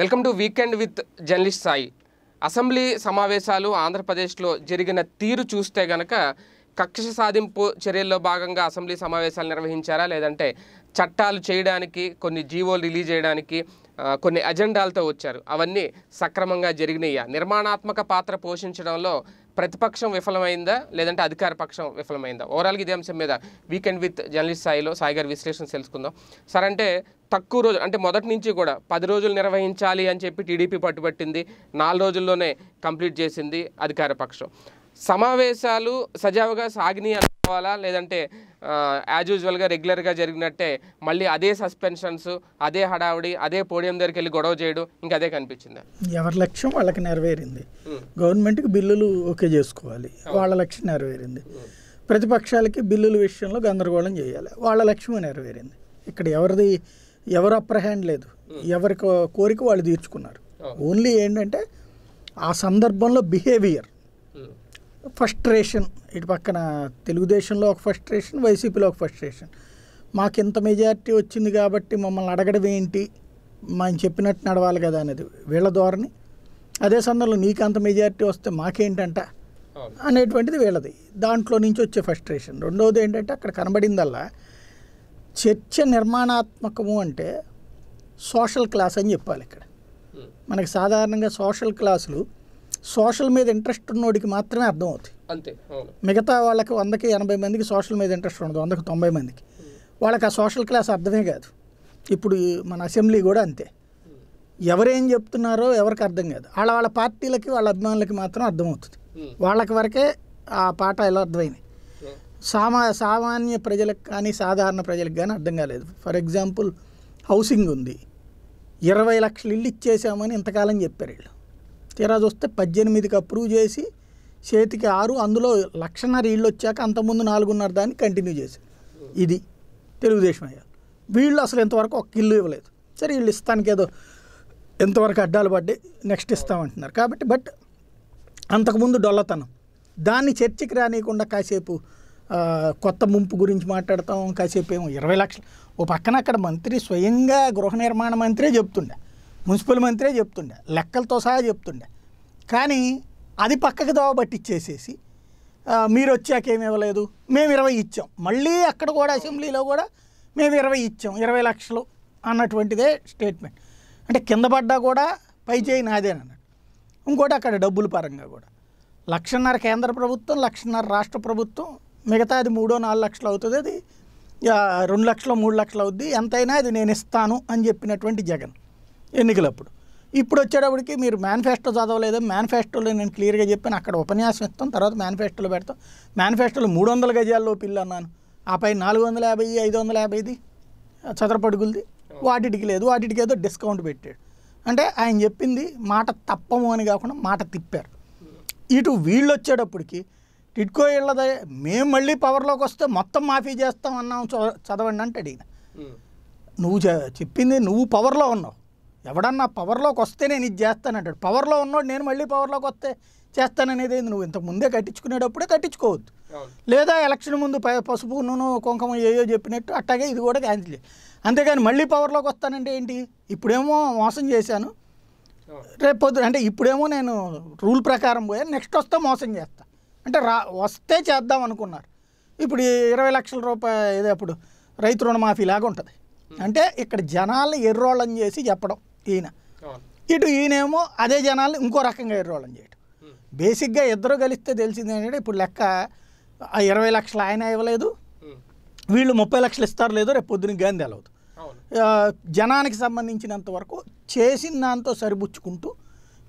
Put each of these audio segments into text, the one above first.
Welcome to weekend with journalist Sai assembly సమావేశాలు ఆంధ్రప్రదేశ్లో జరిగిన తీరు చూస్తే గనక కక్ష సాధింపు చర్యల్లో భాగంగా అసెంబ్లీ సమావేశాలు నిర్వహించారా లేదంటే చట్టాలు చేయడానికి కొన్ని జీవోలు రిలీజ్ చేయడానికి కొన్ని అజెండాలతో వచ్చారు అవన్నీ సక్రమంగా జరిగినాయా నిర్మాణాత్మక పాత్ర పోషించడంలో ప్రతిపక్షం విఫలమైందా లేదంటే అధికార పక్షం విఫలమైందా ఓవరాల్గా ఇదే అంశం మీద వీకెండ్ విత్ జర్నలిస్ట్ స్థాయిలో సాయి గారి విశ్లేషణ తెలుసుకుందాం సార్ అంటే తక్కువ రోజు అంటే మొదటి నుంచి కూడా పది రోజులు నిర్వహించాలి అని చెప్పి టీడీపీ పట్టుబట్టింది నాలుగు రోజుల్లోనే కంప్లీట్ చేసింది అధికార పక్షం సమావేశాలు సజావుగా సాగినీ అనుకోవాలా లేదంటే యాజ్ యూజువల్గా రెగ్యులర్గా జరిగినట్టే మళ్ళీ అదే సస్పెన్షన్స్ అదే హడావుడి అదే పోడియం దగ్గరికి వెళ్ళి గొడవ చేయడం ఇంకా అదే కనిపించిందా ఎవరి లక్ష్యం వాళ్ళకి నెరవేరింది గవర్నమెంట్కి బిల్లులు ఓకే చేసుకోవాలి వాళ్ళ లక్ష్యం నెరవేరింది ప్రతిపక్షాలకి బిల్లుల విషయంలో గందరగోళం చేయాలి వాళ్ళ లక్ష్యం నెరవేరింది ఇక్కడ ఎవరిది ఎవరు అప్రహ్యాండ్ లేదు ఎవరి కోరిక వాళ్ళు తీర్చుకున్నారు ఓన్లీ ఏంటంటే ఆ సందర్భంలో బిహేవియర్ ఫస్ట్రేషన్ ఇటు పక్కన తెలుగుదేశంలో ఒక ఫస్ట్రేషన్ వైసీపీలో ఒక ఫస్ట్రేషన్ మాకు ఇంత మెజారిటీ వచ్చింది కాబట్టి మమ్మల్ని అడగడం ఏంటి మనం చెప్పినట్టు నడవాలి కదా అనేది వీళ్ళ ధోరణి అదే సందర్భంలో నీకు అంత మెజారిటీ వస్తే మాకేంటంట అనేటువంటిది వీళ్ళది దాంట్లో నుంచి వచ్చే ఫస్ట్రేషన్ రెండవది ఏంటంటే అక్కడ కనబడిందల్లా చర్చ నిర్మాణాత్మకము అంటే సోషల్ క్లాస్ అని చెప్పాలి ఇక్కడ మనకి సాధారణంగా సోషల్ క్లాసులు సోషల్ మీద ఇంట్రెస్ట్ ఉన్నోడికి మాత్రమే అర్థమవుతుంది అంతే మిగతా వాళ్ళకి వందకి ఎనభై మందికి సోషల్ మీద ఇంట్రెస్ట్ ఉండదు వందకి తొంభై మందికి వాళ్ళకి ఆ సోషల్ క్లాస్ అర్థమే కాదు ఇప్పుడు మన అసెంబ్లీ కూడా అంతే ఎవరేం చెప్తున్నారో ఎవరికి అర్థం కాదు వాళ్ళ వాళ్ళ పార్టీలకి వాళ్ళ అభిమానులకి మాత్రం అర్థమవుతుంది వాళ్ళకి వరకే ఆ పాట ఎలా అర్థమైంది సామా సామాన్య ప్రజలకు కానీ సాధారణ ప్రజలకు కానీ అర్థం కాలేదు ఫర్ ఎగ్జాంపుల్ హౌసింగ్ ఉంది ఇరవై లక్షలు ఇల్లు ఇచ్చేసామని ఇంతకాలం చెప్పారు వీళ్ళు తీరా చూస్తే పద్దెనిమిదికి అప్రూవ్ చేసి చేతికి ఆరు అందులో లక్షన్నర ఇళ్ళు వచ్చాక అంతకుముందు నాలుగున్నర దాన్ని కంటిన్యూ చేసి ఇది తెలుగుదేశం అయ్యారు వీళ్ళు అసలు ఇంతవరకు ఒక ఇల్లు ఇవ్వలేదు సరే వీళ్ళు ఇస్తానికి ఏదో ఎంతవరకు అడ్డాలు పడ్డాయి నెక్స్ట్ ఇస్తామంటున్నారు కాబట్టి బట్ అంతకుముందు డొల్లతనం దాన్ని చర్చకి రానియకుండా కాసేపు కొత్త ముంపు గురించి మాట్లాడతాం కాసేపు ఏమో ఇరవై లక్షలు ఓ పక్కన అక్కడ మంత్రి స్వయంగా గృహ నిర్మాణ మంత్రే చెప్తుండే మున్సిపల్ మంత్రే చెప్తుండే లెక్కలతో సహా చెప్తుండే కానీ అది పక్కకి దోవ పట్టిచ్చేసేసి మీరు వచ్చాక ఏమి ఇవ్వలేదు మేము ఇరవై ఇచ్చాం మళ్ళీ అక్కడ కూడా అసెంబ్లీలో కూడా మేము ఇరవై ఇచ్చాం ఇరవై లక్షలు అన్నటువంటిదే స్టేట్మెంట్ అంటే కింద పడ్డా కూడా పై చేయి నాదేనన్నట్టు ఇంకోటి అక్కడ డబ్బుల పరంగా కూడా లక్షన్నర కేంద్ర ప్రభుత్వం లక్షన్నర రాష్ట్ర ప్రభుత్వం మిగతా అది మూడో నాలుగు లక్షలు అవుతుంది అది రెండు లక్షలు మూడు లక్షలు అవుద్ది ఎంతైనా అది నేను ఇస్తాను అని చెప్పినటువంటి జగన్ ఎన్నికలప్పుడు ఇప్పుడు వచ్చేటప్పటికి మీరు మేనిఫెస్టో చదవలేదు మేనిఫెస్టోలో నేను క్లియర్గా చెప్పాను అక్కడ ఉపన్యాసం ఇస్తాం తర్వాత మేనిఫెస్టోలో పెడతాం మేనిఫెస్టోలో మూడు వందల గజాల్లో పిల్లు అన్నాను ఆపై నాలుగు వందల యాభై ఐదు వందల యాభైది చదరపడుగులది వాటికి లేదు వాటికి ఏదో డిస్కౌంట్ పెట్టాడు అంటే ఆయన చెప్పింది మాట తప్పము అని కాకుండా మాట తిప్పారు ఇటు వీళ్ళు వచ్చేటప్పటికి టిట్కో ఇళ్ళదే మేము మళ్ళీ పవర్లోకి వస్తే మొత్తం మాఫీ చేస్తాం అన్నాం చదవండి అంటే అడిగిన నువ్వు చెప్పింది నువ్వు పవర్లో ఉన్నావు ఎవడన్నా పవర్లోకి వస్తే నేను ఇది చేస్తానంటాడు పవర్లో ఉన్నాడు నేను మళ్ళీ పవర్లోకి వస్తే చేస్తాననేది నువ్వు ఇంతకు ముందే కట్టించుకునేటప్పుడే కట్టించుకోవద్దు లేదా ఎలక్షన్ ముందు పసుపు నూనె కుంకుమ ఏయో చెప్పినట్టు అట్టాగే ఇది కూడా క్యాన్సిల్ అంతేగాని మళ్ళీ పవర్లోకి వస్తానంటే ఏంటి ఇప్పుడేమో మోసం చేశాను రేపొద్దు అంటే ఇప్పుడేమో నేను రూల్ ప్రకారం పోయాను నెక్స్ట్ వస్తే మోసం చేస్తా అంటే రా వస్తే చేద్దాం అనుకున్నారు ఇప్పుడు ఇరవై లక్షల రూపాయ ఏదో అప్పుడు రైతు రుణమాఫీ లాగా ఉంటుంది అంటే ఇక్కడ జనాలు ఎర్రోళ్ళని చేసి చెప్పడం ఈయన ఇటు ఈయనేమో అదే జనాలు ఇంకో రకంగా ఎర్రోళ్ళని చేయటం బేసిక్గా ఇద్దరు కలిస్తే తెలిసింది ఏంటంటే ఇప్పుడు లెక్క ఇరవై లక్షలు ఆయన ఇవ్వలేదు వీళ్ళు ముప్పై లక్షలు ఇస్తారు లేదో రేపు పొద్దున గాంధీ అలవదు జనానికి సంబంధించినంత వరకు చేసిన దాంతో సరిపుచ్చుకుంటూ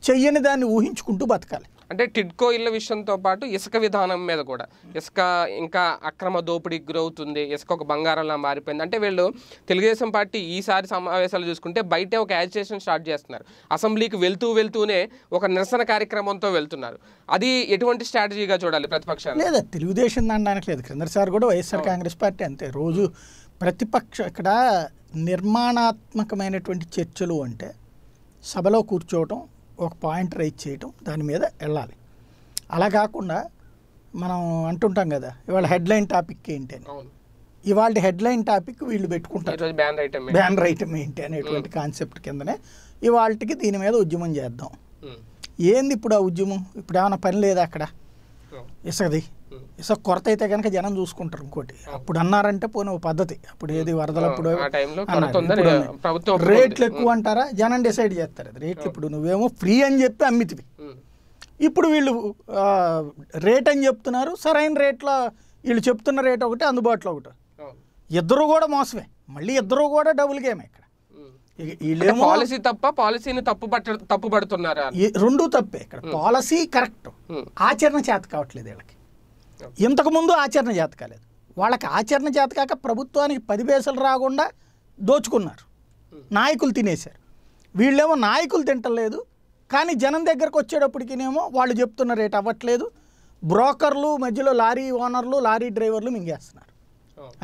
చెయ్యని దాన్ని ఊహించుకుంటూ బతకాలి అంటే టిడ్కో ఇళ్ల విషయంతో పాటు ఇసుక విధానం మీద కూడా ఇసుక ఇంకా అక్రమ దోపిడీకి గురవుతుంది ఇసుక ఒక బంగారంలా మారిపోయింది అంటే వీళ్ళు తెలుగుదేశం పార్టీ ఈసారి సమావేశాలు చూసుకుంటే బయటే ఒక యాజిటేషన్ స్టార్ట్ చేస్తున్నారు అసెంబ్లీకి వెళ్తూ వెళ్తూనే ఒక నిరసన కార్యక్రమంతో వెళ్తున్నారు అది ఎటువంటి స్ట్రాటజీగా చూడాలి ప్రతిపక్షాలు లేదా తెలుగుదేశం అనడానికి లేదు కిందసారి కూడా వైఎస్ఆర్ కాంగ్రెస్ పార్టీ అంతే రోజు ప్రతిపక్ష ఇక్కడ నిర్మాణాత్మకమైనటువంటి చర్చలు అంటే సభలో కూర్చోవటం ఒక పాయింట్ రైజ్ చేయటం దాని మీద వెళ్ళాలి అలా కాకుండా మనం అంటుంటాం కదా ఇవాళ హెడ్లైన్ టాపిక్ ఏంటి అని ఇవాళ హెడ్లైన్ టాపిక్ వీళ్ళు పెట్టుకుంటారు బ్యాన్ ఐటమ్ ఏంటి అనేటువంటి కాన్సెప్ట్ కిందనే ఇవాళకి దీని మీద ఉద్యమం చేద్దాం ఏంది ఇప్పుడు ఆ ఉద్యమం ఇప్పుడు ఏమైనా పని లేదా అక్కడ ఇసుకది ఇసుక కొరత అయితే కనుక జనం చూసుకుంటారు ఇంకోటి అప్పుడు అన్నారంటే పోనీ పద్ధతి అప్పుడు ఏది వరదలప్పుడు రేట్లు ఎక్కువ అంటారా జనం డిసైడ్ చేస్తారు అది రేట్లు ఇప్పుడు నువ్వేమో ఫ్రీ అని చెప్పి అమ్మితివి ఇప్పుడు వీళ్ళు రేట్ అని చెప్తున్నారు సరైన రేట్లో వీళ్ళు చెప్తున్న రేట్ ఒకటి అందుబాటులో ఒకటి ఇద్దరు కూడా మోసమే మళ్ళీ ఇద్దరు కూడా డబుల్ గేమ్ ఇక్కడ పాలసీ తప్ప పాలసీని తప్పు పట్ట తప్పు పడుతున్నారా రెండూ తప్పే ఇక్కడ పాలసీ కరెక్ట్ ఆచరణ చేత కావట్లేదు వీళ్ళకి ఇంతకు ముందు ఆచరణ చేత కాలేదు వాళ్ళకి ఆచరణ చేత కాక ప్రభుత్వానికి పది పైసలు రాకుండా దోచుకున్నారు నాయకులు తినేశారు వీళ్ళేమో నాయకులు తింటలేదు కానీ జనం దగ్గరకు వచ్చేటప్పటికినేమో వాళ్ళు చెప్తున్న రేట్ అవ్వట్లేదు బ్రోకర్లు మధ్యలో లారీ ఓనర్లు లారీ డ్రైవర్లు మింగేస్తున్నారు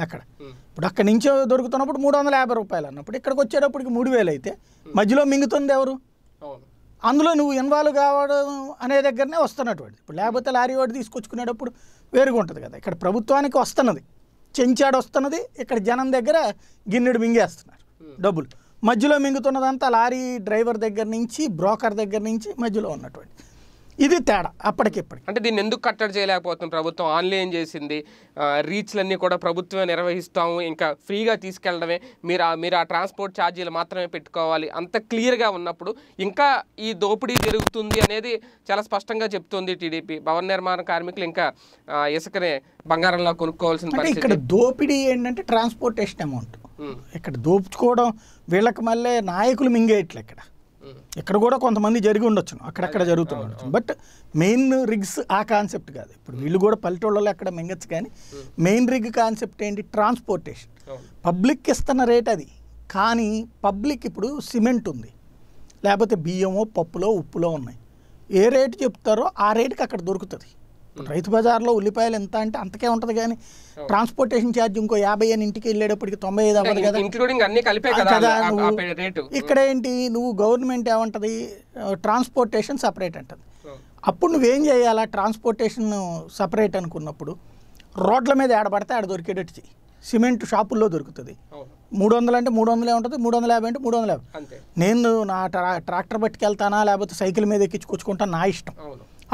అక్కడ ఇప్పుడు అక్కడ నుంచి దొరుకుతున్నప్పుడు మూడు వందల యాభై రూపాయలు అన్నప్పుడు ఇక్కడికి వచ్చేటప్పటికి మూడు వేలు అయితే మధ్యలో మింగుతుంది ఎవరు అందులో నువ్వు ఇన్వాల్వ్ కావడం అనే దగ్గరనే వస్తున్నట్టు ఇప్పుడు లేకపోతే లారీ వాడు తీసుకొచ్చుకునేటప్పుడు వేరుగా ఉంటుంది కదా ఇక్కడ ప్రభుత్వానికి వస్తున్నది చెంచాడు వస్తున్నది ఇక్కడ జనం దగ్గర గిన్నెడు మింగేస్తున్నారు డబ్బులు మధ్యలో మింగుతున్నదంతా లారీ డ్రైవర్ దగ్గర నుంచి బ్రోకర్ దగ్గర నుంచి మధ్యలో ఉన్నటువంటి ఇది తేడా అప్పటికిప్పటికి అంటే దీన్ని ఎందుకు కట్టడి చేయలేకపోతుంది ప్రభుత్వం ఆన్లైన్ చేసింది రీచ్లన్నీ కూడా ప్రభుత్వమే నిర్వహిస్తాము ఇంకా ఫ్రీగా తీసుకెళ్ళడమే మీరు ఆ మీరు ఆ ట్రాన్స్పోర్ట్ ఛార్జీలు మాత్రమే పెట్టుకోవాలి అంత క్లియర్గా ఉన్నప్పుడు ఇంకా ఈ దోపిడీ జరుగుతుంది అనేది చాలా స్పష్టంగా చెప్తుంది టీడీపీ భవన నిర్మాణ కార్మికులు ఇంకా ఇసుకనే బంగారంలో కొనుక్కోవాల్సిన ఇక్కడ దోపిడీ ఏంటంటే ట్రాన్స్పోర్టేషన్ అమౌంట్ ఇక్కడ దోపుకోవడం వీళ్ళకి మళ్ళీ నాయకులు మింగేయట్లే ఇక్కడ ఇక్కడ కూడా కొంతమంది జరిగి ఉండొచ్చు అక్కడక్కడ ఉండొచ్చు బట్ మెయిన్ రిగ్స్ ఆ కాన్సెప్ట్ కాదు ఇప్పుడు వీళ్ళు కూడా పల్లెటూళ్ళలో అక్కడ మింగచ్చు కానీ మెయిన్ రిగ్ కాన్సెప్ట్ ఏంటి ట్రాన్స్పోర్టేషన్ పబ్లిక్ ఇస్తున్న రేట్ అది కానీ పబ్లిక్ ఇప్పుడు సిమెంట్ ఉంది లేకపోతే బియ్యమో పప్పులో ఉప్పులో ఉన్నాయి ఏ రేటు చెప్తారో ఆ రేటుకి అక్కడ దొరుకుతుంది ఇప్పుడు రైతు బజార్లో ఉల్లిపాయలు ఎంత అంటే అంతకే ఉంటుంది కానీ ట్రాన్స్పోర్టేషన్ ఛార్జ్ ఇంకో యాభై అని ఇంటికి వెళ్ళేటప్పటికి తొంభై ఐదు అవ్వదు కదా ఇంక్లూడింగ్ అన్ని కలిపే కదా ఇక్కడ ఏంటి నువ్వు గవర్నమెంట్ ఏమంటది ట్రాన్స్పోర్టేషన్ సపరేట్ అంటది అప్పుడు నువ్వేం చేయాలా ట్రాన్స్పోర్టేషన్ సపరేట్ అనుకున్నప్పుడు రోడ్ల మీద ఏడబడితే ఆడ దొరికేటట్టు సిమెంట్ షాపుల్లో దొరుకుతుంది మూడు వందలు అంటే మూడు వందలే ఉంటుంది మూడు వందల యాభై అంటే మూడు వందల యాభై నేను నా ట్రాక్టర్ పట్టుకెళ్తానా లేకపోతే సైకిల్ మీద ఎక్కించుకొచ్చుకుంటా నా ఇష్టం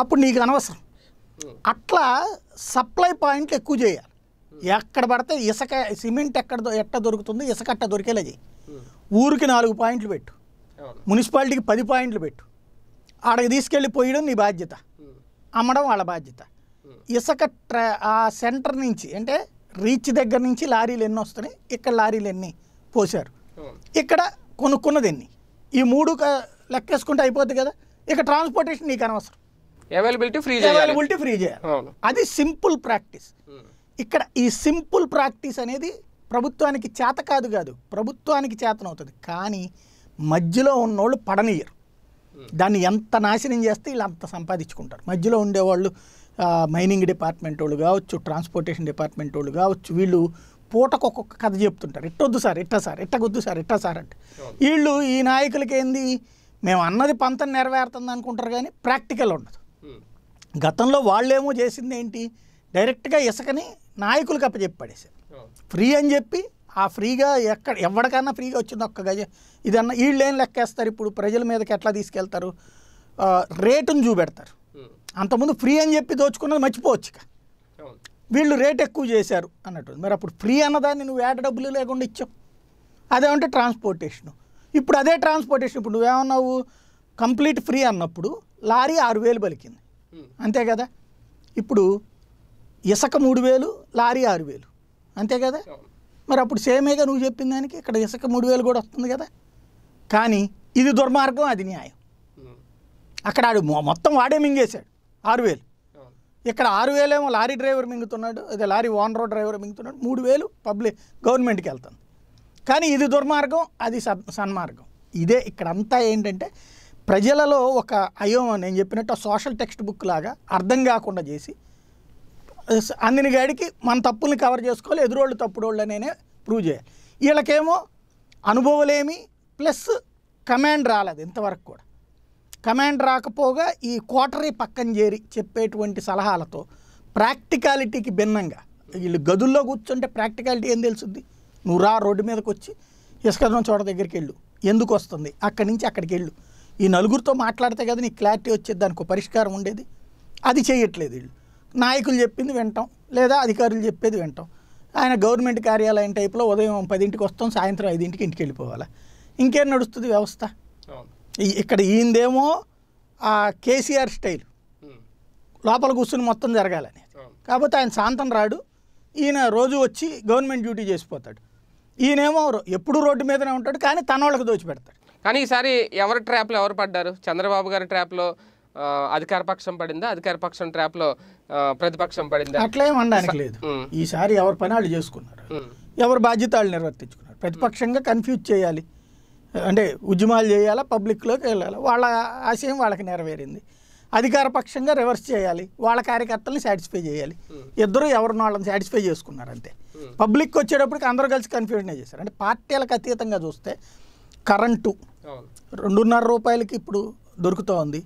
అప్పుడు నీకు అనవసరం అట్లా సప్లై పాయింట్లు ఎక్కువ చేయాలి ఎక్కడ పడితే ఇసుక సిమెంట్ ఎక్కడ ఎట్ట దొరుకుతుంది ఇసుక అట్ట దొరికేలా చేయి ఊరికి నాలుగు పాయింట్లు పెట్టు మున్సిపాలిటీకి పది పాయింట్లు పెట్టు ఆడకి తీసుకెళ్ళి పోయడం నీ బాధ్యత అమ్మడం వాళ్ళ బాధ్యత ఇసుక ఆ సెంటర్ నుంచి అంటే రీచ్ దగ్గర నుంచి లారీలు ఎన్ని వస్తున్నాయి ఇక్కడ లారీలు ఎన్ని పోసారు ఇక్కడ కొనుక్కున్నది ఎన్ని ఈ మూడు లెక్కేసుకుంటే అయిపోద్ది కదా ఇక ట్రాన్స్పోర్టేషన్ నీకు అనవసరం అవైలబిలిటీ ఫ్రీ చేయాలి అది సింపుల్ ప్రాక్టీస్ hmm. ఇక్కడ ఈ సింపుల్ ప్రాక్టీస్ అనేది ప్రభుత్వానికి చేత కాదు కాదు ప్రభుత్వానికి చేతనవుతుంది కానీ మధ్యలో ఉన్నోళ్ళు పడనీయరు hmm. దాన్ని ఎంత నాశనం చేస్తే వీళ్ళు అంత సంపాదించుకుంటారు మధ్యలో ఉండేవాళ్ళు మైనింగ్ డిపార్ట్మెంట్ వాళ్ళు కావచ్చు ట్రాన్స్పోర్టేషన్ డిపార్ట్మెంట్ వాళ్ళు కావచ్చు వీళ్ళు పూటకు ఒక్కొక్క కథ చెప్తుంటారు ఇట్టొద్దు సార్ ఇట్ట సార్ ఇట్టకొద్దు సార్ ఇట్ట సార్ అంటే వీళ్ళు ఈ నాయకులకి ఏంది మేము అన్నది పంతం నెరవేరుతుంది అనుకుంటారు కానీ ప్రాక్టికల్ ఉండదు గతంలో వాళ్ళేమో చేసింది ఏంటి డైరెక్ట్గా ఇసుకని నాయకులకు అప్పచెప్పేశారు ఫ్రీ అని చెప్పి ఆ ఫ్రీగా ఎక్కడ ఎవరికన్నా ఫ్రీగా వచ్చింది ఒక్క గజ ఇదన్నా వీళ్ళు ఏం లెక్కేస్తారు ఇప్పుడు ప్రజల మీదకి ఎట్లా తీసుకెళ్తారు రేటును చూపెడతారు అంతకుముందు ఫ్రీ అని చెప్పి దోచుకున్నది మర్చిపోవచ్చు ఇక వీళ్ళు రేట్ ఎక్కువ చేశారు అన్నట్టు మరి అప్పుడు ఫ్రీ అన్నదాన్ని నువ్వు వేట డబ్బులు లేకుండా ఇచ్చావు అదేమంటే ట్రాన్స్పోర్టేషను ఇప్పుడు అదే ట్రాన్స్పోర్టేషన్ ఇప్పుడు నువ్వేమన్నావు కంప్లీట్ ఫ్రీ అన్నప్పుడు లారీ ఆరు వేలు పలికింది అంతే కదా ఇప్పుడు ఇసుక మూడు వేలు లారీ ఆరు వేలు అంతే కదా మరి అప్పుడు సేమేగా నువ్వు చెప్పిన దానికి ఇక్కడ ఇసుక మూడు వేలు కూడా వస్తుంది కదా కానీ ఇది దుర్మార్గం అది న్యాయం అక్కడ ఆడు మొత్తం వాడే మింగేశాడు ఆరు వేలు ఇక్కడ ఆరు వేలేమో లారీ డ్రైవర్ మింగుతున్నాడు అదే లారీ ఓనర్ డ్రైవర్ మింగుతున్నాడు మూడు వేలు పబ్లిక్ గవర్నమెంట్కి వెళ్తుంది కానీ ఇది దుర్మార్గం అది సన్మార్గం ఇదే ఇక్కడ అంతా ఏంటంటే ప్రజలలో ఒక అయోమ నేను చెప్పినట్టు ఆ సోషల్ టెక్స్ట్ బుక్ లాగా అర్థం కాకుండా చేసి అందిన గాడికి మన తప్పుల్ని కవర్ చేసుకోవాలి ఎదురోళ్ళు తప్పుడోళ్ళు అనేనే ప్రూవ్ చేయాలి వీళ్ళకేమో అనుభవాలేమి ప్లస్ కమాండ్ రాలేదు ఇంతవరకు కూడా కమాండ్ రాకపోగా ఈ కోటరీ పక్కన చేరి చెప్పేటువంటి సలహాలతో ప్రాక్టికాలిటీకి భిన్నంగా వీళ్ళు గదుల్లో కూర్చుంటే ప్రాక్టికాలిటీ ఏం తెలుసుద్ది నువ్వు రా రోడ్డు మీదకి వచ్చి ఇసుక చోట దగ్గరికి వెళ్ళు ఎందుకు వస్తుంది అక్కడి నుంచి అక్కడికి వెళ్ళు ఈ నలుగురితో మాట్లాడితే కదా నీకు క్లారిటీ వచ్చేది దానికి పరిష్కారం ఉండేది అది చేయట్లేదు వీళ్ళు నాయకులు చెప్పింది వింటాం లేదా అధికారులు చెప్పేది వింటాం ఆయన గవర్నమెంట్ కార్యాలయం టైప్లో ఉదయం పదింటికి వస్తాం సాయంత్రం ఐదింటికి ఇంటికి వెళ్ళిపోవాలి ఇంకేం నడుస్తుంది వ్యవస్థ ఇక్కడ ఈయందేమో ఆ కేసీఆర్ స్టైల్ లోపల కూర్చుని మొత్తం జరగాలని కాకపోతే ఆయన శాంతం రాడు ఈయన రోజు వచ్చి గవర్నమెంట్ డ్యూటీ చేసిపోతాడు ఈయనేమో ఎప్పుడు రోడ్డు మీదనే ఉంటాడు కానీ తన వాళ్ళకి దోచిపెడతాడు కానీ ఈసారి ఎవరి ట్రాప్లో ఎవరు పడ్డారు చంద్రబాబు గారి ట్రాప్లో అధికార పక్షం పడిందా అధికార పక్షం ట్రాప్లో ప్రతిపక్షం పడిందా అట్లా ఏమనడానికి లేదు ఈసారి ఎవరి పని వాళ్ళు చేసుకున్నారు ఎవరు బాధ్యత వాళ్ళు నిర్వర్తించుకున్నారు ప్రతిపక్షంగా కన్ఫ్యూజ్ చేయాలి అంటే ఉద్యమాలు చేయాలా పబ్లిక్లోకి వెళ్ళాలి వాళ్ళ ఆశయం వాళ్ళకి నెరవేరింది అధికార పక్షంగా రివర్స్ చేయాలి వాళ్ళ కార్యకర్తలను సాటిస్ఫై చేయాలి ఇద్దరు ఎవరిని వాళ్ళని సాటిస్ఫై చేసుకున్నారు అంతే పబ్లిక్ వచ్చేటప్పటికి అందరూ కలిసి కన్ఫ్యూజన్ చేశారు అంటే పార్టీలకు అతీతంగా చూస్తే కరెంటు రెండున్నర రూపాయలకి ఇప్పుడు దొరుకుతూ ఉంది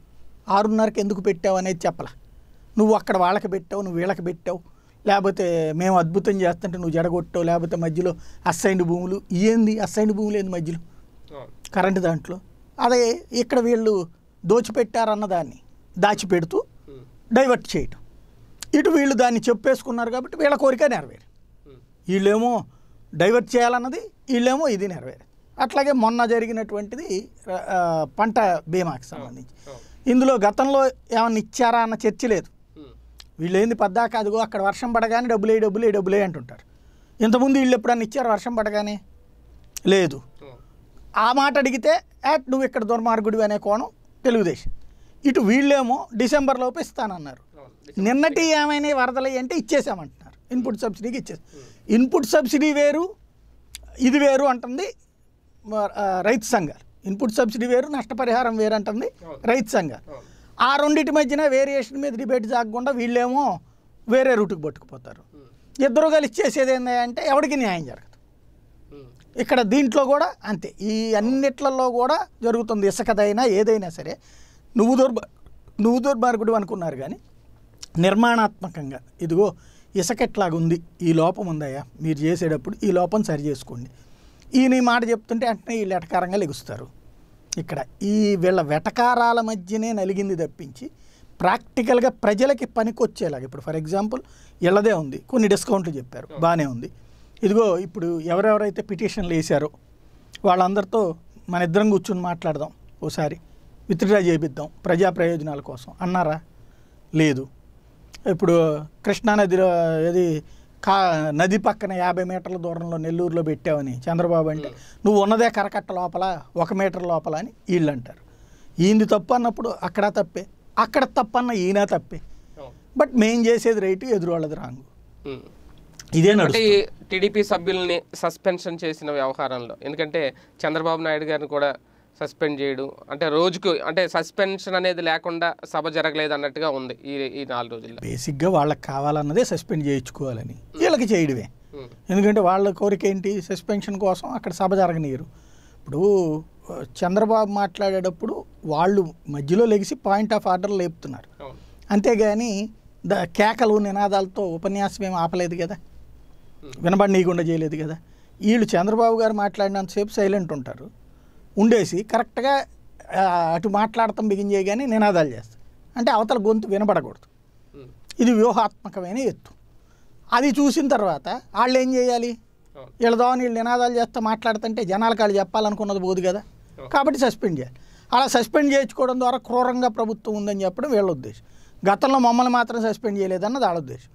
ఆరున్నరకి ఎందుకు పెట్టావు అనేది చెప్పలా నువ్వు అక్కడ వాళ్ళకి పెట్టావు నువ్వు వీళ్ళకి పెట్టావు లేకపోతే మేము అద్భుతం చేస్తుంటే నువ్వు జడగొట్టావు లేకపోతే మధ్యలో అస్సైన్డ్ భూములు ఏంది అస్సైన్డ్ భూములు ఏంది మధ్యలో కరెంటు దాంట్లో అదే ఇక్కడ వీళ్ళు దోచిపెట్టారన్న దాన్ని దాచిపెడుతూ డైవర్ట్ చేయటం ఇటు వీళ్ళు దాన్ని చెప్పేసుకున్నారు కాబట్టి వీళ్ళ కోరిక నెరవేరు వీళ్ళేమో డైవర్ట్ చేయాలన్నది వీళ్ళేమో ఇది నెరవేరు అట్లాగే మొన్న జరిగినటువంటిది పంట బీమాకి సంబంధించి ఇందులో గతంలో ఏమన్నా ఇచ్చారా అన్న చర్చ లేదు ఏంది పద్దాక అదిగో అక్కడ వర్షం పడగానే డబ్బులే డబ్బులే డబ్బులే అంటుంటారు ఇంతకుముందు వీళ్ళు ఎప్పుడన్నా ఇచ్చారు వర్షం పడగానే లేదు ఆ మాట అడిగితే యాట్ నువ్వు ఇక్కడ దుర్మార్గుడివి అనే కోణం తెలుగుదేశం ఇటు వీళ్ళేమో డిసెంబర్లోపు ఇస్తానన్నారు నిన్నటి ఏమైనా వరదలు అంటే ఇచ్చేసామంటున్నారు ఇన్పుట్ సబ్సిడీకి ఇచ్చేసాం ఇన్పుట్ సబ్సిడీ వేరు ఇది వేరు అంటుంది రైతు సంఘాలు ఇన్పుట్ సబ్సిడీ వేరు నష్టపరిహారం వేరు అంటుంది రైతు సంఘాలు ఆ రెండింటి మధ్యన వేరియేషన్ మీద డిబేట్ జరగకుండా వీళ్ళేమో వేరే రూటుకు పట్టుకుపోతారు ఇద్దరు కలిసి చేసేది ఏంటంటే ఎవరికి న్యాయం జరగదు ఇక్కడ దీంట్లో కూడా అంతే ఈ అన్నిట్లలో కూడా జరుగుతుంది ఇసుకదైనా ఏదైనా సరే నువ్వు దుర్బ నువ్వు దుర్మార్గుడు అనుకున్నారు కానీ నిర్మాణాత్మకంగా ఇదిగో ఇసుక ఎట్లాగుంది ఈ లోపం ఉందయ్యా మీరు చేసేటప్పుడు ఈ లోపం సరి చేసుకోండి ఈయన ఈ మాట చెప్తుంటే వెంటనే వీళ్ళు ఎటకారంగా లెగుస్తారు ఇక్కడ ఈ వీళ్ళ వెటకారాల మధ్యనే నలిగింది తప్పించి ప్రాక్టికల్గా ప్రజలకి పనికొచ్చేలాగా ఇప్పుడు ఫర్ ఎగ్జాంపుల్ ఇళ్ళదే ఉంది కొన్ని డిస్కౌంట్లు చెప్పారు బాగానే ఉంది ఇదిగో ఇప్పుడు ఎవరెవరైతే పిటిషన్లు వేశారో వాళ్ళందరితో మన ఇద్దరం కూర్చుని మాట్లాడదాం ఓసారి విత్డ్రా చేపిద్దాం ప్రజా ప్రయోజనాల కోసం అన్నారా లేదు ఇప్పుడు కృష్ణానది ఏది కా నది పక్కన యాభై మీటర్ల దూరంలో నెల్లూరులో పెట్టావని చంద్రబాబు అంటే నువ్వు ఉన్నదే కరకట్ట లోపల ఒక మీటర్ లోపల అని వీళ్ళు అంటారు ఈయనది తప్పు అన్నప్పుడు అక్కడ తప్పే అక్కడ తప్పన్న ఈయన తప్పే బట్ మేం చేసేది రైట్ ఎదురు వాళ్ళది రాంగు ఇదే టీడీపీ సభ్యుల్ని సస్పెన్షన్ చేసిన వ్యవహారంలో ఎందుకంటే చంద్రబాబు నాయుడు గారిని కూడా సస్పెండ్ చేయడు అంటే రోజుకు అంటే సస్పెన్షన్ అనేది లేకుండా సభ జరగలేదు అన్నట్టుగా ఉంది ఈ ఈ నాలుగు రోజుల్లో బేసిక్గా వాళ్ళకి కావాలన్నదే సస్పెండ్ చేయించుకోవాలని వీళ్ళకి చేయడమే ఎందుకంటే వాళ్ళ కోరిక ఏంటి సస్పెన్షన్ కోసం అక్కడ సభ జరగనీయరు ఇప్పుడు చంద్రబాబు మాట్లాడేటప్పుడు వాళ్ళు మధ్యలో లెగిసి పాయింట్ ఆఫ్ ఆర్డర్ లేపుతున్నారు అంతేగాని ద కేకలు నినాదాలతో ఉపన్యాసం ఏం ఆపలేదు కదా వినబడి నీకుండా చేయలేదు కదా వీళ్ళు చంద్రబాబు గారు మాట్లాడినంతసేపు సైలెంట్ ఉంటారు ఉండేసి కరెక్ట్గా అటు మాట్లాడటం బిగిన్ చేయగానే నినాదాలు చేస్తాను అంటే అవతల గొంతు వినపడకూడదు ఇది వ్యూహాత్మకమైన ఎత్తు అది చూసిన తర్వాత వాళ్ళు ఏం చేయాలి వీళ్ళదో వీళ్ళు నినాదాలు చేస్తే మాట్లాడుతుంటే జనాలకు వాళ్ళు చెప్పాలనుకున్నది పోదు కదా కాబట్టి సస్పెండ్ చేయాలి అలా సస్పెండ్ చేయించుకోవడం ద్వారా క్రూరంగా ప్రభుత్వం ఉందని చెప్పడం వీళ్ళ ఉద్దేశం గతంలో మమ్మల్ని మాత్రం సస్పెండ్ అన్నది వాళ్ళ ఉద్దేశం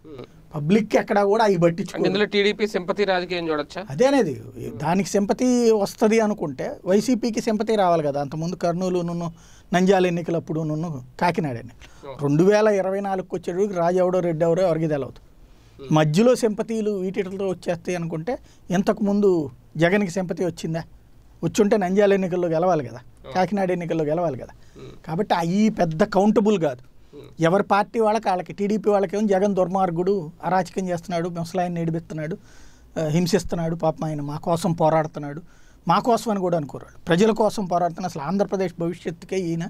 పబ్లిక్ ఎక్కడ కూడా అవి పట్టించుకుంది ఇందులో టీడీపీ సింపతి రాజకీయం చూడొచ్చా అదేనేది దానికి సింపతి వస్తుంది అనుకుంటే వైసీపీకి సింపతి రావాలి కదా అంతకుముందు కర్నూలు నున్ను నంజాల అప్పుడు నున్ను కాకినాడ ఎన్నికలు రెండు వేల ఇరవై నాలుగుకి వచ్చేటప్పుడు రాజెవడో రెడ్డి ఎవరో ఎవరికి తెలవదు మధ్యలో సింపతీలు వీటిలో వచ్చేస్తాయి అనుకుంటే ఇంతకుముందు జగన్కి సింపతి వచ్చిందా వచ్చుంటే నంజాల ఎన్నికల్లో గెలవాలి కదా కాకినాడ ఎన్నికల్లో గెలవాలి కదా కాబట్టి అవి పెద్ద కౌంటబుల్ కాదు ఎవరి పార్టీ వాళ్ళకి వాళ్ళకి టీడీపీ ఏమో జగన్ దుర్మార్గుడు అరాచకం చేస్తున్నాడు ముసలాయన్ని నడిపిస్తున్నాడు హింసిస్తున్నాడు పాపం ఆయన మా కోసం పోరాడుతున్నాడు మా కోసం అని కూడా అనుకోరాడు ప్రజల కోసం పోరాడుతున్న అసలు ఆంధ్రప్రదేశ్ భవిష్యత్తుకే ఈయన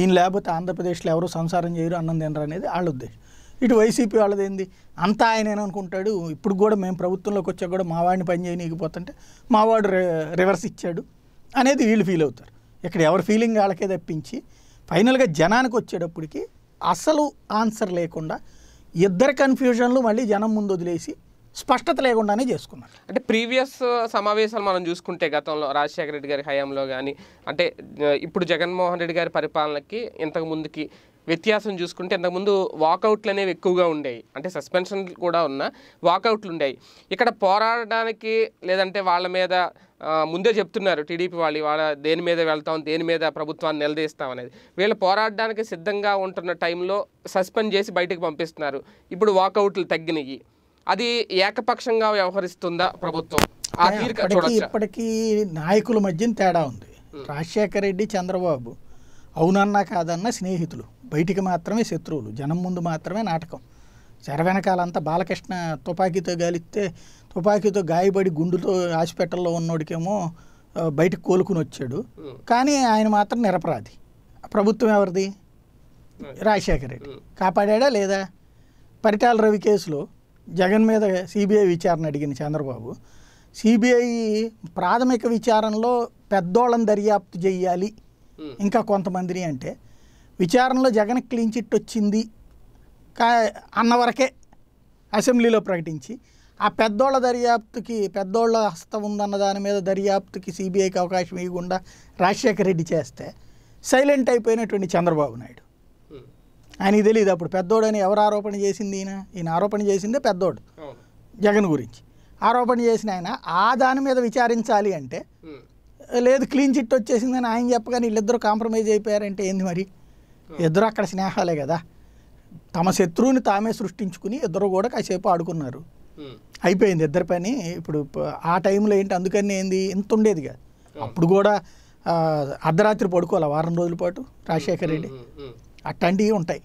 ఈయన లేకపోతే ఆంధ్రప్రదేశ్లో ఎవరు సంసారం చేయరు అన్నం తినరు అనేది వాళ్ళ ఉద్దేశం ఇటు వైసీపీ వాళ్ళది ఏంది అంతా ఆయన అనుకుంటాడు ఇప్పుడు కూడా మేము ప్రభుత్వంలోకి వచ్చా కూడా మా వాడిని పని చేయనీకపోతుంటే మావాడు రివర్స్ ఇచ్చాడు అనేది వీళ్ళు ఫీల్ అవుతారు ఇక్కడ ఎవరి ఫీలింగ్ వాళ్ళకే తప్పించి ఫైనల్గా జనానికి వచ్చేటప్పటికి అసలు ఆన్సర్ లేకుండా ఇద్దరు కన్ఫ్యూజన్లు మళ్ళీ జనం ముందు వదిలేసి స్పష్టత లేకుండానే చేసుకున్నారు అంటే ప్రీవియస్ సమావేశాలు మనం చూసుకుంటే గతంలో రాజశేఖర రెడ్డి గారి హయాంలో కానీ అంటే ఇప్పుడు జగన్మోహన్ రెడ్డి గారి పరిపాలనకి ఇంతకు ముందుకి వ్యత్యాసం చూసుకుంటే ఇంతకుముందు వాకౌట్లు అనేవి ఎక్కువగా ఉండేవి అంటే సస్పెన్షన్ కూడా ఉన్న వాకౌట్లు ఉండేవి ఇక్కడ పోరాడడానికి లేదంటే వాళ్ళ మీద ముందే చెప్తున్నారు టీడీపీ వాళ్ళు ఇవాళ దేని మీద వెళ్తాం దేని మీద ప్రభుత్వాన్ని నిలదీస్తాం అనేది వీళ్ళు పోరాడడానికి సిద్ధంగా ఉంటున్న టైంలో సస్పెండ్ చేసి బయటకు పంపిస్తున్నారు ఇప్పుడు వాకౌట్లు తగ్గినాయి అది ఏకపక్షంగా వ్యవహరిస్తుందా ప్రభుత్వం ఇప్పటికీ నాయకుల మధ్య తేడా ఉంది రాజశేఖర రెడ్డి చంద్రబాబు అవునన్నా కాదన్న స్నేహితులు బయటికి మాత్రమే శత్రువులు జనం ముందు మాత్రమే నాటకం చెర వెనకాలంతా బాలకృష్ణ తుపాకీతో గాలిస్తే తుపాకీతో గాయపడి గుండుతో హాస్పిటల్లో ఉన్నోడికేమో బయటకు కోలుకుని వచ్చాడు కానీ ఆయన మాత్రం నిరపరాధి ప్రభుత్వం ఎవరిది రాజశేఖర రెడ్డి కాపాడా లేదా పరిటాల రవి కేసులో జగన్ మీద సిబిఐ విచారణ అడిగిన చంద్రబాబు సిబిఐ ప్రాథమిక విచారణలో పెద్దోళ్ళని దర్యాప్తు చేయాలి ఇంకా కొంతమందిని అంటే విచారణలో జగన్ క్లీన్ చిట్ వచ్చింది కా అన్నవరకే అసెంబ్లీలో ప్రకటించి ఆ పెద్దోళ్ళ దర్యాప్తుకి పెద్దోళ్ళ హస్తం ఉందన్న దాని మీద దర్యాప్తుకి సిబిఐకి అవకాశం ఇవ్వకుండా రాజశేఖర రెడ్డి చేస్తే సైలెంట్ అయిపోయినటువంటి చంద్రబాబు నాయుడు ఆయనకి తెలియదు అప్పుడు పెద్దోడని ఎవరు ఆరోపణ చేసింది ఈయన ఈయన ఆరోపణ చేసిందే పెద్దోడు జగన్ గురించి ఆరోపణ చేసిన ఆయన ఆ దాని మీద విచారించాలి అంటే లేదు క్లీన్ చిట్ వచ్చేసిందని ఆయన చెప్పగానే వీళ్ళిద్దరు కాంప్రమైజ్ అయిపోయారంటే ఏంది మరి ఇద్దరు అక్కడ స్నేహాలే కదా తమ శత్రువుని తామే సృష్టించుకుని ఇద్దరు కూడా కాసేపు ఆడుకున్నారు అయిపోయింది ఇద్దరి పని ఇప్పుడు ఆ టైంలో ఏంటి అందుకని ఏంది ఇంత ఉండేదిగా అప్పుడు కూడా అర్ధరాత్రి పడుకోవాలి వారం రోజుల పాటు రాజశేఖర రెడ్డి అట్లాంటివి ఉంటాయి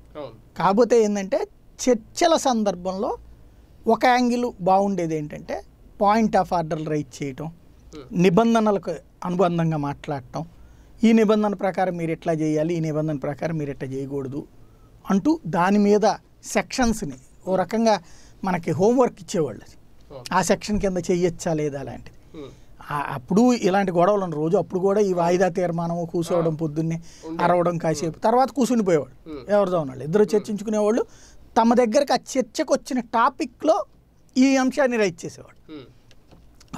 కాకపోతే ఏంటంటే చర్చల సందర్భంలో ఒక యాంగిల్ బాగుండేది ఏంటంటే పాయింట్ ఆఫ్ ఆర్డర్లు రైట్ చేయటం నిబంధనలకు అనుబంధంగా మాట్లాడటం ఈ నిబంధన ప్రకారం మీరు ఎట్లా చేయాలి ఈ నిబంధన ప్రకారం మీరు ఎట్లా చేయకూడదు అంటూ దాని మీద సెక్షన్స్ని ఓ రకంగా మనకి హోంవర్క్ ఇచ్చేవాళ్ళు అది ఆ సెక్షన్ కింద చేయొచ్చా లేదా అలాంటిది అప్పుడు ఇలాంటి గొడవలు రోజు అప్పుడు కూడా ఈ వాయిదా తీర్మానం కూర్చోవడం పొద్దున్నే అరవడం కాసేపు తర్వాత కూర్చుని పోయేవాడు ఎవరిదో ఉన్నాడు ఇద్దరు చర్చించుకునేవాళ్ళు తమ దగ్గరకు ఆ చర్చకు వచ్చిన టాపిక్లో ఈ అంశాన్ని రైట్ చేసేవాడు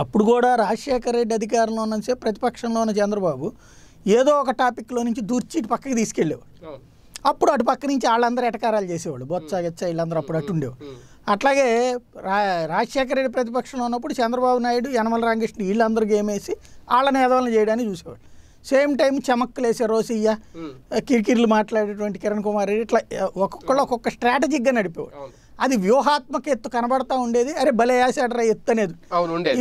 అప్పుడు కూడా రాజశేఖర రెడ్డి అధికారంలో ఉన్నసే ప్రతిపక్షంలో ఉన్న చంద్రబాబు ఏదో ఒక టాపిక్లో నుంచి దూర్చి ఇటు పక్కకి తీసుకెళ్ళేవాడు అప్పుడు అటు పక్క నుంచి వాళ్ళందరూ ఎటకారాలు చేసేవాళ్ళు బొత్స గెచ్చ వీళ్ళందరూ అప్పుడు అటు ఉండేవాడు అట్లాగే రా రాజశేఖర రెడ్డి ప్రతిపక్షంలో ఉన్నప్పుడు చంద్రబాబు నాయుడు యనమల రామకృష్ణ వీళ్ళందరూ గేమేసి వాళ్ళని ఏదోలను చేయడానికి చూసేవాడు సేమ్ టైం చమక్కలేసే రోసయ్య hmm. కిరికిర్లు మాట్లాడేటువంటి కిరణ్ కుమార్ రెడ్డి ఇట్లా ఒక్కొక్కళ్ళు hmm. ఒక్కొక్క స్ట్రాటజిక్గా నడిపేవాడు అది వ్యూహాత్మక ఎత్తు కనబడతా ఉండేది అరే భలే రా ఎత్తు అనేది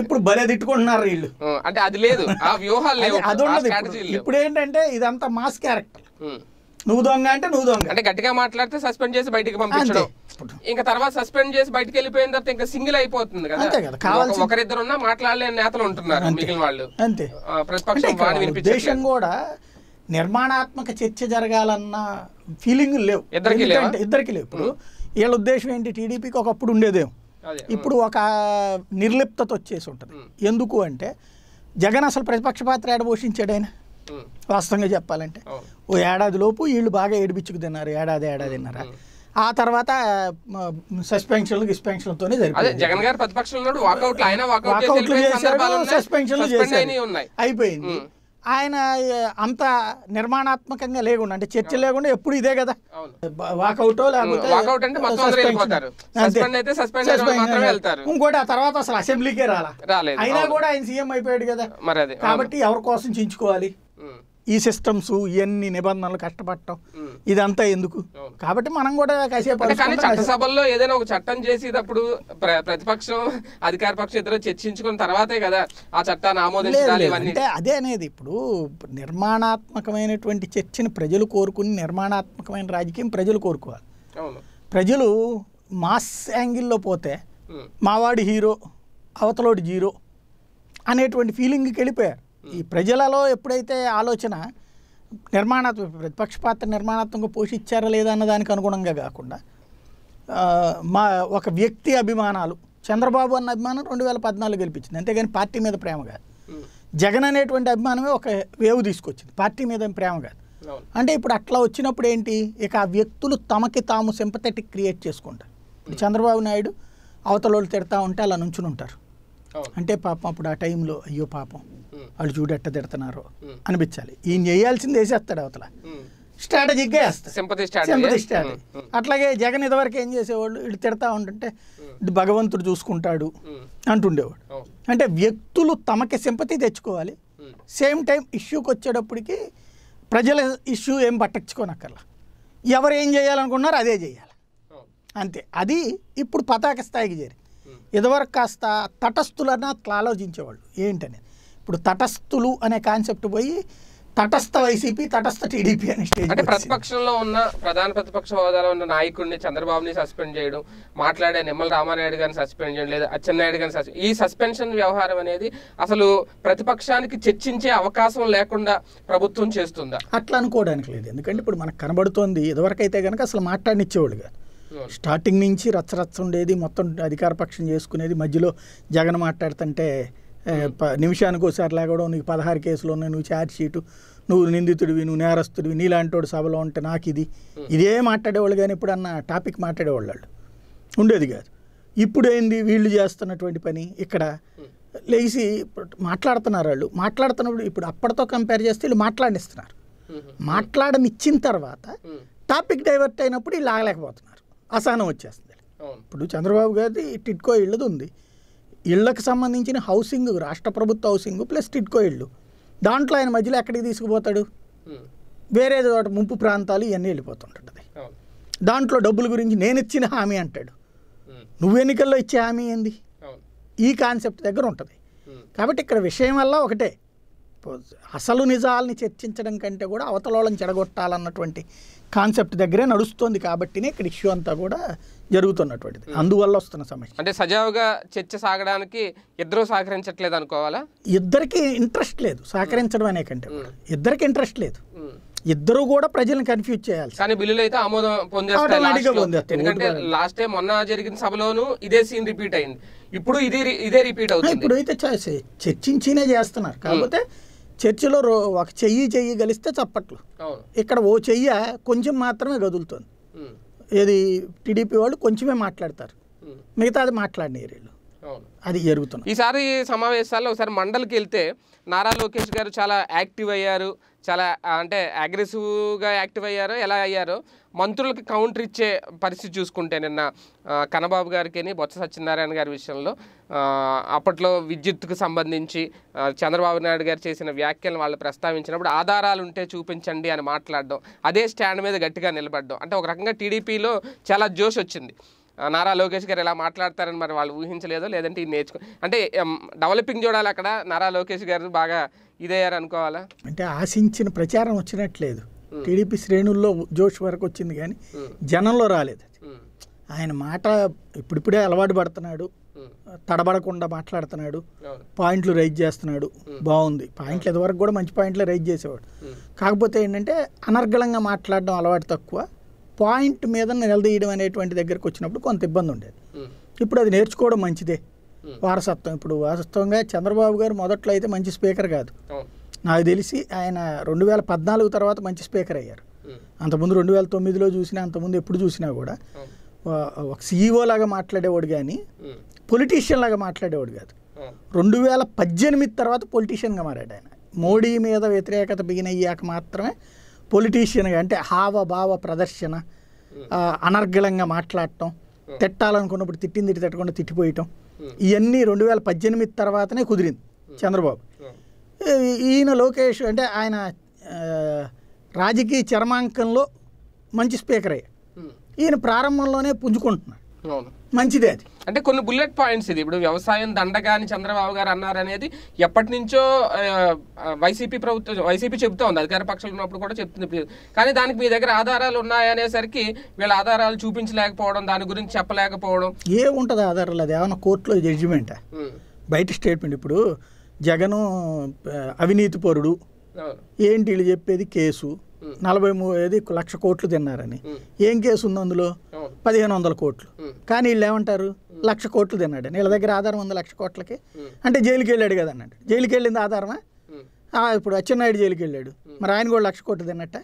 ఇప్పుడు భలే తిట్టుకుంటున్నారు వీళ్ళు అంటే అది లేదు అది ఉండదు ఇప్పుడు ఏంటంటే ఇదంతా మాస్ క్యారెక్టర్ hmm. నువ్వు దొంగ అంటే నువ్వు దొంగ అంటే గట్టిగా మాట్లాడితే సస్పెండ్ చేసి బయటకి పంపించడం ఇంకా తర్వాత సస్పెండ్ చేసి బయటికి వెళ్ళిపోయిన తర్వాత ఇంకా సింగిల్ అయిపోతుంది కదా అంతే కదా మాట్లాడలేని నేతలు ఉంటున్నారు మిగిలిన వాళ్ళు అంతే ప్రతిపక్షం దేశం కూడా నిర్మాణాత్మక చర్చ జరగాలన్న ఫీలింగ్ లేవు ఇద్దరికి లేవు ఇద్దరికి లేవు ఇప్పుడు వీళ్ళ ఉద్దేశం ఏంటి టీడీపీకి ఒకప్పుడు ఉండేదేం ఇప్పుడు ఒక నిర్లిప్తత వచ్చేసి ఉంటుంది ఎందుకు అంటే జగన్ అసలు ప్రతిపక్ష పాత్ర ఏడ పోషించాడైనా ఆయన వాస్తవంగా చెప్పాలంటే ఓ ఏడాది లోపు వీళ్ళు బాగా ఏడిపించుకు తిన్నారు ఏడాది ఏడాది తిన్నారా ఆ తర్వాత సస్పెన్షన్లు గిస్పెన్షన్లతోనే జరిగింది సస్పెన్షన్లు అయిపోయింది ఆయన అంత నిర్మాణాత్మకంగా లేకుండా అంటే చర్చ లేకుండా ఎప్పుడు ఇదే కదా వాకౌట్ లేకపోతే ఇంకోటి ఆ తర్వాత అసలు అసెంబ్లీకే రాలా అయినా కూడా ఆయన సీఎం అయిపోయాడు కదా కాబట్టి ఎవరి కోసం చించుకోవాలి ఈ సిస్టమ్స్ ఇవన్నీ నిబంధనలు కష్టపడటం ఇదంతా ఎందుకు కాబట్టి మనం కూడా కాసేపు కానీ చట్టసభల్లో ఏదైనా ఒక చట్టం చేసేటప్పుడు ప్రతిపక్షం అధికార పక్షం ఇద్దరు చర్చించుకున్న తర్వాతే కదా ఆ చట్టాన్ని ఆమోదించాలి అంటే అదే అనేది ఇప్పుడు నిర్మాణాత్మకమైనటువంటి చర్చని ప్రజలు కోరుకుని నిర్మాణాత్మకమైన రాజకీయం ప్రజలు కోరుకోవాలి ప్రజలు మాస్ యాంగిల్లో పోతే మావాడి హీరో అవతలోడి జీరో అనేటువంటి ఫీలింగ్కి వెళ్ళిపోయారు ఈ ప్రజలలో ఎప్పుడైతే ఆలోచన నిర్మాణాత్మక ప్రతిపక్ష పాత్ర నిర్మాణాత్మక పోషించారా లేదా అన్న దానికి అనుగుణంగా కాకుండా మా ఒక వ్యక్తి అభిమానాలు చంద్రబాబు అన్న అభిమానం రెండు వేల పద్నాలుగు గెలిపించింది అంతేగాని పార్టీ మీద ప్రేమ కాదు జగన్ అనేటువంటి అభిమానమే ఒక వేవ్ తీసుకొచ్చింది పార్టీ మీద ప్రేమ కాదు అంటే ఇప్పుడు అట్లా వచ్చినప్పుడు ఏంటి ఇక ఆ వ్యక్తులు తమకి తాము సింపథెటిక్ క్రియేట్ చేసుకుంటారు చంద్రబాబు నాయుడు వాళ్ళు తిడతా ఉంటే అలా నుంచుని ఉంటారు అంటే పాపం అప్పుడు ఆ టైంలో అయ్యో పాపం వాళ్ళు చూడు ఎట్ట తిడుతున్నారు అనిపించాలి ఈయన చేయాల్సింది వేసేస్తాడు అవతల స్ట్రాటజిక్గా వేస్తాడు స్ట్రాటజీ అట్లాగే జగన్ ఇదివరకు ఏం చేసేవాళ్ళు ఇటు తిడతా ఉంటుంటే భగవంతుడు చూసుకుంటాడు అంటుండేవాడు అంటే వ్యక్తులు తమకి సింపతి తెచ్చుకోవాలి సేమ్ టైం ఇష్యూకి వచ్చేటప్పటికి ప్రజల ఇష్యూ ఏం పట్టించుకోనక్కర్లా ఎవరు ఏం చేయాలనుకున్నారో అదే చేయాలి అంతే అది ఇప్పుడు పతాక స్థాయికి చేరి ఇదివరకు కాస్త తటస్థులన్నా ఆలోచించేవాళ్ళు ఏంటనేది ఇప్పుడు తటస్థులు అనే కాన్సెప్ట్ పోయి తటస్థ వైసీపీ తటస్థ టీడీపీ అనే స్టేజ్ అంటే ప్రతిపక్షంలో ఉన్న ప్రధాన ప్రతిపక్ష హోదాలో ఉన్న నాయకుడిని చంద్రబాబుని సస్పెండ్ చేయడం మాట్లాడే నిమ్మల రామానాయుడు గారిని సస్పెండ్ చేయడం లేదా అచ్చెన్నాయుడు గారిని సస్పెండ్ ఈ సస్పెన్షన్ వ్యవహారం అనేది అసలు ప్రతిపక్షానికి చర్చించే అవకాశం లేకుండా ప్రభుత్వం చేస్తుందా అట్లా అనుకోవడానికి లేదు ఎందుకంటే ఇప్పుడు మనకు కనబడుతోంది ఇదివరకైతే కనుక అసలు మాట్లాడినిచ్చేవాళ్ళు కాదు స్టార్టింగ్ నుంచి రచ్చరచ్చ ఉండేది మొత్తం అధికార పక్షం చేసుకునేది మధ్యలో జగన్ మాట్లాడుతుంటే నిమిషానికి ఒకసారి లేకపోవడం నీకు పదహారు కేసులు ఉన్నాయి నువ్వు ఛార్జ్ షీటు నువ్వు నిందితుడివి నువ్వు నేరస్తుడివి నీలాంటి సభలో ఉంటే నాకు ఇది ఇదే మాట్లాడేవాళ్ళు కానీ ఇప్పుడు అన్న టాపిక్ మాట్లాడేవాళ్ళు ఉండేది కాదు ఇప్పుడేంది వీళ్ళు చేస్తున్నటువంటి పని ఇక్కడ లేచి మాట్లాడుతున్నారు వాళ్ళు మాట్లాడుతున్నప్పుడు ఇప్పుడు అప్పటితో కంపేర్ చేస్తే వీళ్ళు మాట్లాడిస్తున్నారు మాట్లాడనిచ్చిన తర్వాత టాపిక్ డైవర్ట్ అయినప్పుడు వీళ్ళు ఆగలేకపోతున్నారు అసహనం వచ్చేస్తుంది ఇప్పుడు చంద్రబాబు గారి టిట్కో ఇళ్ళది ఉంది ఇళ్లకు సంబంధించిన హౌసింగ్ రాష్ట్ర ప్రభుత్వ హౌసింగ్ ప్లస్ టిడ్కో ఇళ్ళు దాంట్లో ఆయన మధ్యలో ఎక్కడికి తీసుకుపోతాడు వేరే చోట ముంపు ప్రాంతాలు ఇవన్నీ వెళ్ళిపోతుంటుంది దాంట్లో డబ్బుల గురించి నేను ఇచ్చిన హామీ అంటాడు నువ్వు ఎన్నికల్లో ఇచ్చే హామీ ఏంది ఈ కాన్సెప్ట్ దగ్గర ఉంటుంది కాబట్టి ఇక్కడ విషయం వల్ల ఒకటే అసలు నిజాలని చర్చించడం కంటే కూడా అవతలోళం చెడగొట్టాలన్నటువంటి కాన్సెప్ట్ దగ్గరే నడుస్తుంది కాబట్టినే ఇక్కడ ఇష్యూ అంతా కూడా జరుగుతున్నటువంటిది అందువల్ల వస్తున్న సమస్య అంటే సజావుగా చర్చ సాగడానికి ఇద్దరు సహకరించట్లేదు అనుకోవాలా ఇద్దరికి ఇంట్రెస్ట్ లేదు సహకరించడం అనే కంటే ఇద్దరికి ఇంట్రెస్ట్ లేదు ఇద్దరు కూడా ప్రజలను కన్ఫ్యూజ్ చేయాలి కానీ బిల్లులు అయితే ఆమోదం పొందేస్తారు ఎందుకంటే లాస్ట్ టైం మొన్న జరిగిన సభలోనూ ఇదే సీన్ రిపీట్ అయింది ఇప్పుడు ఇదే ఇదే రిపీట్ అవుతుంది ఇప్పుడు అయితే చర్చించినే చేస్తున్నారు కాకపోతే చర్చిలో రో ఒక చెయ్యి చెయ్యి గలిస్తే చప్పట్లు ఇక్కడ ఓ చెయ్య కొంచెం మాత్రమే గదులుతుంది ఏది టీడీపీ వాళ్ళు కొంచెమే మాట్లాడతారు మిగతాది మాట్లాడినారు వీళ్ళు అది జరుగుతుంది ఈసారి సమావేశాల్లో ఒకసారి మండలికి వెళ్తే నారా లోకేష్ గారు చాలా యాక్టివ్ అయ్యారు చాలా అంటే అగ్రెసివ్గా యాక్టివ్ అయ్యారో ఎలా అయ్యారో మంత్రులకు కౌంటర్ ఇచ్చే పరిస్థితి చూసుకుంటే నిన్న కనబాబు గారికి బొత్స సత్యనారాయణ గారి విషయంలో అప్పట్లో విద్యుత్కు సంబంధించి చంద్రబాబు నాయుడు గారు చేసిన వ్యాఖ్యలను వాళ్ళు ప్రస్తావించినప్పుడు ఆధారాలు ఉంటే చూపించండి అని మాట్లాడడం అదే స్టాండ్ మీద గట్టిగా నిలబడడం అంటే ఒక రకంగా టీడీపీలో చాలా జోష్ వచ్చింది నారా లోకేష్ గారు ఎలా మాట్లాడతారని మరి వాళ్ళు ఊహించలేదో లేదంటే ఇది నేర్చుకో అంటే డెవలపింగ్ చూడాలి అక్కడ నారా లోకేష్ గారు బాగా ఇదయ్యారు అనుకోవాలా అంటే ఆశించిన ప్రచారం వచ్చినట్లేదు టీడీపీ శ్రేణుల్లో జోష్ వరకు వచ్చింది కానీ జనంలో రాలేదు ఆయన మాట ఇప్పుడిప్పుడే అలవాటు పడుతున్నాడు తడబడకుండా మాట్లాడుతున్నాడు పాయింట్లు రైజ్ చేస్తున్నాడు బాగుంది పాయింట్లు వరకు కూడా మంచి పాయింట్లు రైజ్ చేసేవాడు కాకపోతే ఏంటంటే అనర్గళంగా మాట్లాడడం అలవాటు తక్కువ పాయింట్ మీద నిలదీయడం అనేటువంటి దగ్గరకు వచ్చినప్పుడు కొంత ఇబ్బంది ఉండేది ఇప్పుడు అది నేర్చుకోవడం మంచిదే వారసత్వం ఇప్పుడు వారసత్వంగా చంద్రబాబు గారు మొదట్లో అయితే మంచి స్పీకర్ కాదు నాకు తెలిసి ఆయన రెండు వేల పద్నాలుగు తర్వాత మంచి స్పీకర్ అయ్యారు అంతకుముందు రెండు వేల తొమ్మిదిలో చూసినా అంతకుముందు ఎప్పుడు చూసినా కూడా ఒక సీఈఓ e లాగా మాట్లాడేవాడు కానీ పొలిటీషియన్ లాగా మాట్లాడేవాడు కాదు రెండు వేల పద్దెనిమిది తర్వాత పొలిటీషియన్గా మారాడు ఆయన మోడీ మీద వ్యతిరేకత బిగినయ్యాక అయ్యాక మాత్రమే పొలిటీషియన్గా అంటే హావభావ ప్రదర్శన అనర్గళంగా మాట్లాడటం తిట్టాలనుకున్నప్పుడు తిట్టింది తిట్టి తిట్టకుండా తిట్టిపోయటం ఇవన్నీ రెండు వేల పద్దెనిమిది తర్వాతనే కుదిరింది చంద్రబాబు ఈయన లోకేష్ అంటే ఆయన రాజకీయ చర్మాంకంలో మంచి స్పీకర్ అయ్యా ఈయన ప్రారంభంలోనే పుంజుకుంటున్నాడు మంచిదే అది అంటే కొన్ని బుల్లెట్ పాయింట్స్ ఇది ఇప్పుడు వ్యవసాయం దండగాని చంద్రబాబు గారు అన్నారు అనేది ఎప్పటి నుంచో వైసీపీ ప్రభుత్వం వైసీపీ చెబుతా ఉంది అధికార పక్షాలు ఉన్నప్పుడు కూడా చెప్తుంది కానీ దానికి మీ దగ్గర ఆధారాలు ఉన్నాయనేసరికి వీళ్ళ ఆధారాలు చూపించలేకపోవడం దాని గురించి చెప్పలేకపోవడం ఏ ఉంటుంది ఆధారాలు అది ఏమైనా కోర్టులో జడ్జిమెంట్ బయట స్టేట్మెంట్ ఇప్పుడు జగను అవినీతి పరుడు ఏంటి వీళ్ళు చెప్పేది కేసు నలభై మూడు లక్ష కోట్లు తిన్నారని ఏం కేసు ఉంది అందులో పదిహేను వందల కోట్లు కానీ వీళ్ళు ఏమంటారు లక్ష కోట్లు తిన్నాడని వీళ్ళ దగ్గర ఆధారం ఉంది లక్ష కోట్లకి అంటే జైలుకి వెళ్ళాడు కదా జైలుకి వెళ్ళింది ఆధారమా ఇప్పుడు అచ్చెన్నాయుడు జైలుకి వెళ్ళాడు మరి ఆయన కూడా లక్ష కోట్లు తిన్నట్ట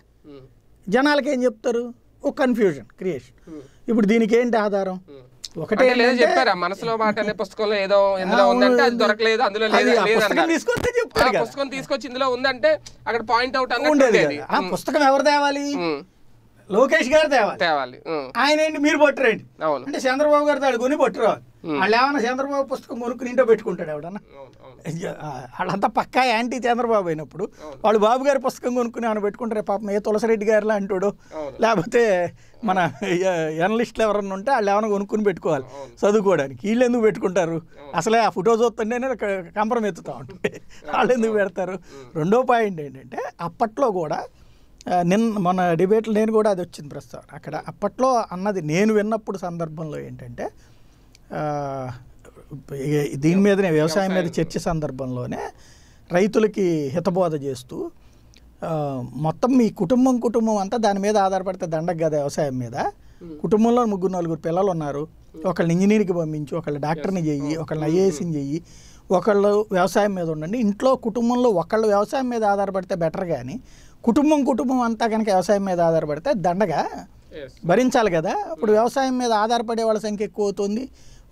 జనాలకి ఏం చెప్తారు ఓ కన్ఫ్యూజన్ క్రియేషన్ ఇప్పుడు దీనికి ఏంటి ఆధారం ఒకటే లేదు చెప్పారా మనసులో మాట అనే పుస్తకంలో ఏదో ఇందులో ఉందంటే అది దొరకలేదు అందులో లేదు పుస్తకం తీసుకొచ్చి ఇందులో ఉందంటే అక్కడ పాయింట్ అవుట్ ఉండేది ఆ పుస్తకం ఎవరు తేవాలి లోకేష్ గారు తేవాలి తేవాలి ఆయన ఏంటి మీరు పట్టురండి అంటే చంద్రబాబు గారు తాడు కొని పట్టురావాలి వాళ్ళు ఏమైనా చంద్రబాబు పుస్తకం కొనుక్కుని ఇంటో పెట్టుకుంటాడు ఎవడన్నా వాళ్ళంతా పక్కా యాంటీ చంద్రబాబు అయినప్పుడు వాళ్ళు బాబు గారి పుస్తకం కొనుక్కుని ఏమైనా పెట్టుకుంటారు పాపం ఏ తులసిరెడ్డి గారిలా అంటాడు లేకపోతే మన ఎనలిస్టులు ఎవరన్నా ఉంటే వాళ్ళు ఏమైనా కొనుక్కుని పెట్టుకోవాలి చదువుకోవడానికి వీళ్ళు ఎందుకు పెట్టుకుంటారు అసలే ఆ ఫోటో చూస్తుండే కంపరం ఎత్తుతూ ఉంటుంది వాళ్ళు ఎందుకు పెడతారు రెండో పాయింట్ ఏంటంటే అప్పట్లో కూడా నిన్న మన డిబేట్లు నేను కూడా అది వచ్చింది ప్రస్తుతం అక్కడ అప్పట్లో అన్నది నేను విన్నప్పుడు సందర్భంలో ఏంటంటే దీని మీదనే వ్యవసాయం మీద చర్చ సందర్భంలోనే రైతులకి హితబోధ చేస్తూ మొత్తం మీ కుటుంబం కుటుంబం అంతా దాని మీద ఆధారపడితే దండగ కదా వ్యవసాయం మీద కుటుంబంలో ముగ్గురు నలుగురు పిల్లలు ఉన్నారు ఒకళ్ళని ఇంజనీర్కి పంపించు ఒకళ్ళు డాక్టర్ని చెయ్యి oh. ఒకళ్ళని ఐఏఎస్ని mm-hmm. చెయ్యి ఒకళ్ళు వ్యవసాయం మీద ఉండండి ఇంట్లో కుటుంబంలో ఒకళ్ళు వ్యవసాయం మీద ఆధారపడితే బెటర్ కానీ కుటుంబం కుటుంబం అంతా కనుక వ్యవసాయం మీద ఆధారపడితే దండగా భరించాలి కదా ఇప్పుడు mm. వ్యవసాయం మీద ఆధారపడే వాళ్ళ సంఖ్య ఎక్కువ అవుతుంది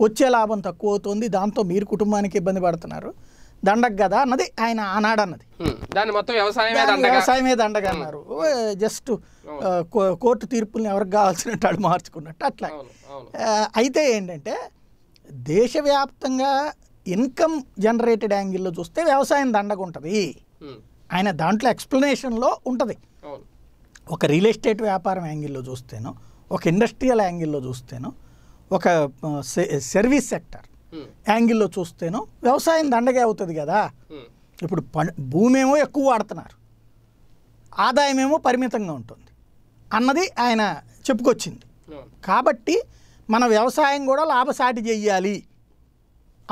వచ్చే లాభం తక్కువ అవుతుంది దాంతో మీరు కుటుంబానికి ఇబ్బంది పడుతున్నారు దండగ కదా అన్నది ఆయన ఆనాడు అన్నది దాన్ని మొత్తం వ్యవసాయమే దండగా అన్నారు జస్ట్ కోర్టు తీర్పుల్ని ఎవరికి కావాల్సినట్టు మార్చుకున్నట్టు అట్లా అయితే ఏంటంటే దేశవ్యాప్తంగా ఇన్కమ్ జనరేటెడ్ యాంగిల్లో చూస్తే వ్యవసాయం దండగ ఉంటుంది ఆయన దాంట్లో ఎక్స్ప్లెనేషన్లో ఉంటుంది ఒక రియల్ ఎస్టేట్ వ్యాపారం యాంగిల్లో చూస్తేనో ఒక ఇండస్ట్రియల్ యాంగిల్లో చూస్తేనో ఒక సర్వీస్ సెక్టర్ hmm. యాంగిల్లో చూస్తేనో వ్యవసాయం దండగా అవుతుంది కదా hmm. ఇప్పుడు భూమి ఏమో ఎక్కువ వాడుతున్నారు ఆదాయం ఏమో పరిమితంగా ఉంటుంది అన్నది ఆయన చెప్పుకొచ్చింది hmm. కాబట్టి మన వ్యవసాయం కూడా లాభసాటి చెయ్యాలి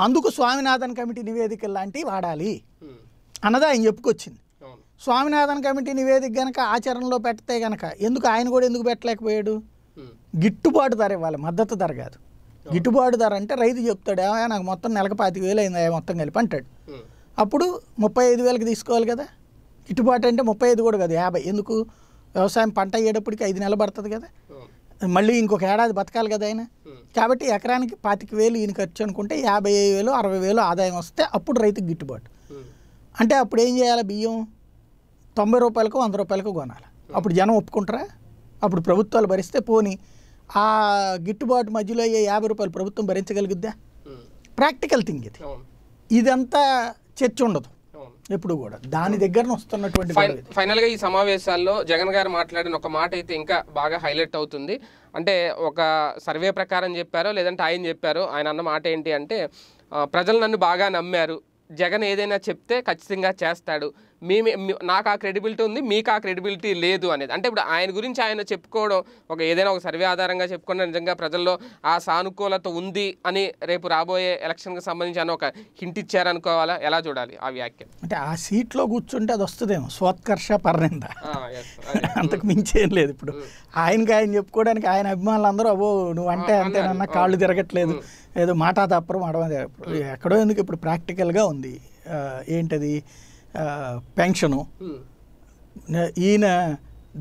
అందుకు స్వామినాథన్ కమిటీ నివేదిక లాంటివి వాడాలి అన్నది ఆయన చెప్పుకొచ్చింది స్వామినాథన్ కమిటీ నివేదిక గనక ఆచరణలో పెడితే గనక ఎందుకు ఆయన కూడా ఎందుకు పెట్టలేకపోయాడు గిట్టుబాటు ధర ఇవ్వాలి మద్దతు ధర కాదు గిట్టుబాటు ధర అంటే రైతు చెప్తాడు ఏమయ్యా నాకు మొత్తం నెలకు పాతిక వేలు అయిందా మొత్తం కలిపి అంటాడు అప్పుడు ముప్పై ఐదు వేలకు తీసుకోవాలి కదా గిట్టుబాటు అంటే ముప్పై ఐదు కూడా కాదు యాభై ఎందుకు వ్యవసాయం పంట అయ్యేటప్పటికి ఐదు నెలలు పడుతుంది కదా మళ్ళీ ఇంకొక ఏడాది బతకాలి కదా ఆయన కాబట్టి ఎకరానికి పాతిక వేలు ఈయన ఖర్చు అనుకుంటే యాభై వేలు అరవై వేలు ఆదాయం వస్తే అప్పుడు రైతుకు గిట్టుబాటు అంటే అప్పుడు ఏం చేయాలి బియ్యం తొంభై రూపాయలకు వంద రూపాయలకు కొనాలి అప్పుడు జనం ఒప్పుకుంటారా అప్పుడు ప్రభుత్వాలు భరిస్తే పోని ఆ గిట్టుబాటు మధ్యలో అయ్యే యాభై రూపాయలు ప్రభుత్వం భరించగలుగుద్దా ప్రాక్టికల్ థింగ్ ఇది ఇదంతా చర్చ ఉండదు ఎప్పుడు కూడా దాని దగ్గర వస్తున్నటువంటి ఫైనల్ గా ఈ సమావేశాల్లో జగన్ గారు మాట్లాడిన ఒక మాట అయితే ఇంకా బాగా హైలైట్ అవుతుంది అంటే ఒక సర్వే ప్రకారం చెప్పారో లేదంటే ఆయన చెప్పారు ఆయన అన్న మాట ఏంటి అంటే ప్రజలు నన్ను బాగా నమ్మారు జగన్ ఏదైనా చెప్తే ఖచ్చితంగా చేస్తాడు మీ నాకు ఆ క్రెడిబిలిటీ ఉంది మీకు ఆ క్రెడిబిలిటీ లేదు అనేది అంటే ఇప్పుడు ఆయన గురించి ఆయన చెప్పుకోవడం ఒక ఏదైనా ఒక సర్వే ఆధారంగా చెప్పుకున్న నిజంగా ప్రజల్లో ఆ సానుకూలత ఉంది అని రేపు రాబోయే ఎలక్షన్కి సంబంధించి ఒక హింట్ ఇచ్చారనుకోవాలా ఎలా చూడాలి ఆ వ్యాఖ్య అంటే ఆ సీట్లో కూర్చుంటే అది వస్తుందేమో స్వత్కర్ష పర్నింద అంతకు మించేం లేదు ఇప్పుడు ఆయనకి ఆయన చెప్పుకోవడానికి ఆయన అభిమానులు అందరూ అవో నువ్వు అంటే అంతేనన్నా కాళ్ళు తిరగట్లేదు ఏదో మాట తప్పరు మడవ ఎక్కడో ఎందుకు ఇప్పుడు ప్రాక్టికల్గా ఉంది ఏంటది పెన్షను ఈయన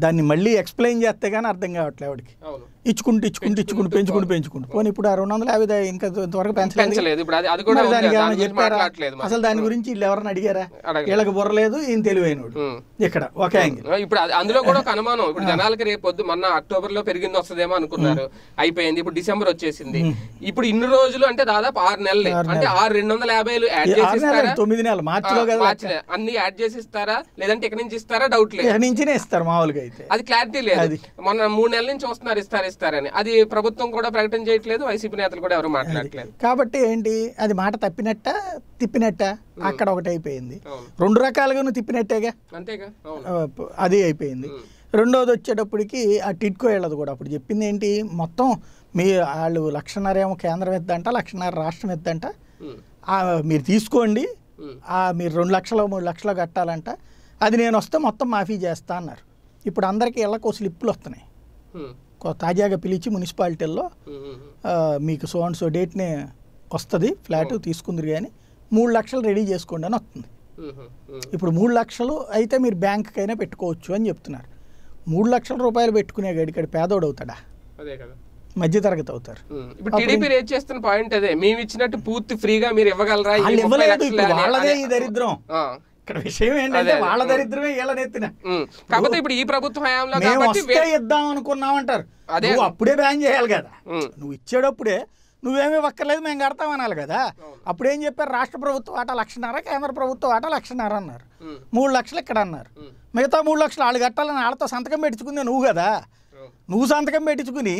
దాన్ని మళ్ళీ ఎక్స్ప్లెయిన్ చేస్తే కానీ అర్థం కావట్లే ఆవిడకి ఇచ్చుకుంటూ ఇచ్చుకుంటూ ఇచ్చుకుంటూ పెంచుకుంటూ పెంచుకుంటూ పోనీ ఇప్పుడు ఆ రెండు వందల యాభై ఇంకా త్వరగా పెంచలేదు అసలు దాని గురించి వీళ్ళు ఎవరైనా అడిగారా వీళ్ళకి బుర్రలేదు ఈయన తెలివైన ఇక్కడ ఒక ఇప్పుడు అందులో కూడా ఒక అనుమానం ఇప్పుడు జనాలకి రేపు పొద్దు మొన్న అక్టోబర్ లో పెరిగింది వస్తుందేమో అనుకున్నారు అయిపోయింది ఇప్పుడు డిసెంబర్ వచ్చేసింది ఇప్పుడు ఇన్ని రోజులు అంటే దాదాపు ఆరు నెలలు అంటే ఆరు రెండు వందల యాభై యాడ్ చేసి తొమ్మిది నెలలు మార్చి అన్ని యాడ్ చేసి ఇస్తారా లేదంటే ఇక్కడ నుంచి ఇస్తారా డౌట్ లేదు ఇస్తారు మామూలుగా అయితే అది క్లారిటీ లేదు మొన్న మూడు నెలల నుంచి వస్తున్నారు ఇస్తారు చేస్తారని అది ప్రభుత్వం కూడా ప్రకటన చేయట్లేదు వైసీపీ నేతలు కూడా ఎవరు మాట్లాడట్లేదు కాబట్టి ఏంటి అది మాట తప్పినట్ట తిప్పినట్ట అక్కడ ఒకటి అయిపోయింది రెండు రకాలుగా నువ్వు తిప్పినట్టేగా అంతేగా అది అయిపోయింది రెండోది వచ్చేటప్పటికి ఆ టిట్కో వెళ్ళదు కూడా అప్పుడు చెప్పింది ఏంటి మొత్తం మీ వాళ్ళు లక్షన్నరేమో ఏమో కేంద్రం ఎద్దంట లక్షన్నర రాష్ట్రం ఎద్దంట మీరు తీసుకోండి మీరు రెండు లక్షలు మూడు లక్షలు కట్టాలంట అది నేను వస్తే మొత్తం మాఫీ చేస్తా అన్నారు ఇప్పుడు అందరికీ ఇళ్ళకు స్లిప్పులు వస్తున్నాయి తాజాగా పిలిచి మున్సిపాలిటీల్లో మీకు సో అండ్ సో డేట్ని వస్తుంది ఫ్లాట్ తీసుకుందరు కానీ మూడు లక్షలు రెడీ చేసుకోండి అని వస్తుంది ఇప్పుడు మూడు లక్షలు అయితే మీరు బ్యాంకుకైనా పెట్టుకోవచ్చు అని చెప్తున్నారు మూడు లక్షల రూపాయలు పెట్టుకునే ఇక్కడ పేదోడు అవుతాడా మధ్య తరగతి అవుతారు ఇప్పుడు టీడీపీ రేట్ చేస్తున్న పాయింట్ అదే మేము ఇచ్చినట్టు పూర్తి ఫ్రీగా మీరు ఇవ్వగలరా దరిద్రం ఇక్కడ విషయం ఏంటంటే వాళ్ళ దరిద్రమే వీళ్ళ నెత్తిన కాకపోతే ఇప్పుడు ఈ ప్రభుత్వం హయాంలో వస్తే ఇద్దాం అనుకున్నామంటారు నువ్వు అప్పుడే బ్యాన్ చేయాలి కదా నువ్వు ఇచ్చేటప్పుడే నువ్వేమీ ఒక్కర్లేదు మేము కడతాం అనాలి కదా అప్పుడేం చెప్పారు రాష్ట్ర ప్రభుత్వం ఆట లక్షన్నర కేంద్ర ప్రభుత్వం ఆట లక్షన్నర అన్నారు మూడు లక్షలు ఇక్కడ అన్నారు మిగతా మూడు లక్షలు వాళ్ళు కట్టాలని వాళ్ళతో సంతకం పెట్టించుకుంది నువ్వు కదా నువ్వు సంతకం పెట్టించుకుని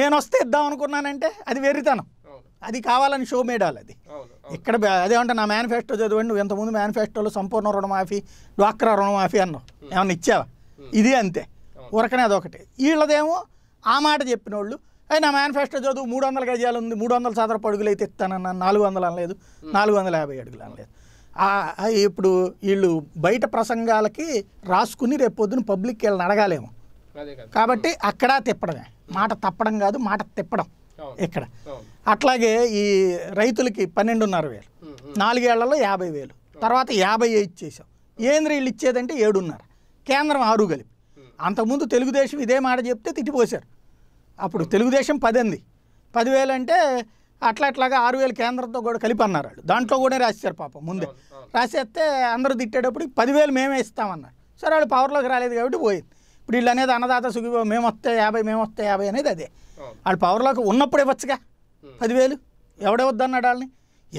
నేను వస్తే ఇద్దాం అనుకున్నానంటే అది వెర్రితనం అది కావాలని షో మేడాలి అది ఇక్కడ అదేమంటే నా మేనిఫెస్టో చదివండి నువ్వు ఇంతకుముందు మేనిఫెస్టోలో సంపూర్ణ రుణమాఫీ డ్వాక్రా రుణమాఫీ అన్నావు ఏమన్నా ఇచ్చావా ఇది అంతే ఉరకనే అదొకటి వీళ్ళదేమో ఆ మాట చెప్పిన వాళ్ళు అవి నా మేనిఫెస్టో చదువు మూడు వందల గజాలు ఉంది మూడు వందల చదరపు అడుగులు అయితే ఇస్తానన్న నాలుగు వందలు అనలేదు నాలుగు వందల యాభై అడుగులు అనలేదు ఇప్పుడు వీళ్ళు బయట ప్రసంగాలకి రాసుకుని రేపు పొద్దున పబ్లిక్కి వీళ్ళని అడగాలేము కాబట్టి అక్కడ తిప్పడమే మాట తప్పడం కాదు మాట తిప్పడం ఇక్కడ అట్లాగే ఈ రైతులకి పన్నెండున్నర వేలు నాలుగేళ్లలో యాభై వేలు తర్వాత యాభై ఇచ్చేసాం ఏంద్ర వీళ్ళు ఇచ్చేదంటే ఏడున్నర కేంద్రం ఆరు కలిపి అంతకుముందు తెలుగుదేశం ఇదే మాట చెప్తే తిట్టిపోశారు అప్పుడు తెలుగుదేశం పది అంది పదివేలు అంటే అట్లా అట్లాగా ఆరు వేలు కేంద్రంతో కూడా కలిపి అన్నారు వాళ్ళు దాంట్లో కూడా రాసేశారు పాపం ముందే రాసేస్తే అందరూ తిట్టేటప్పుడు పదివేలు మేమే ఇస్తామన్నారు సరే వాళ్ళు పవర్లోకి రాలేదు కాబట్టి పోయింది ఇప్పుడు వీళ్ళు అనేది అన్నదాత సుఖి మేము వస్తే యాభై మేము వస్తే యాభై అనేది అదే వాళ్ళు పవర్లోకి ఉన్నప్పుడు ఇవ్వచ్చుగా పదివేలు ఎవడెవద్దన్నాడు వాళ్ళని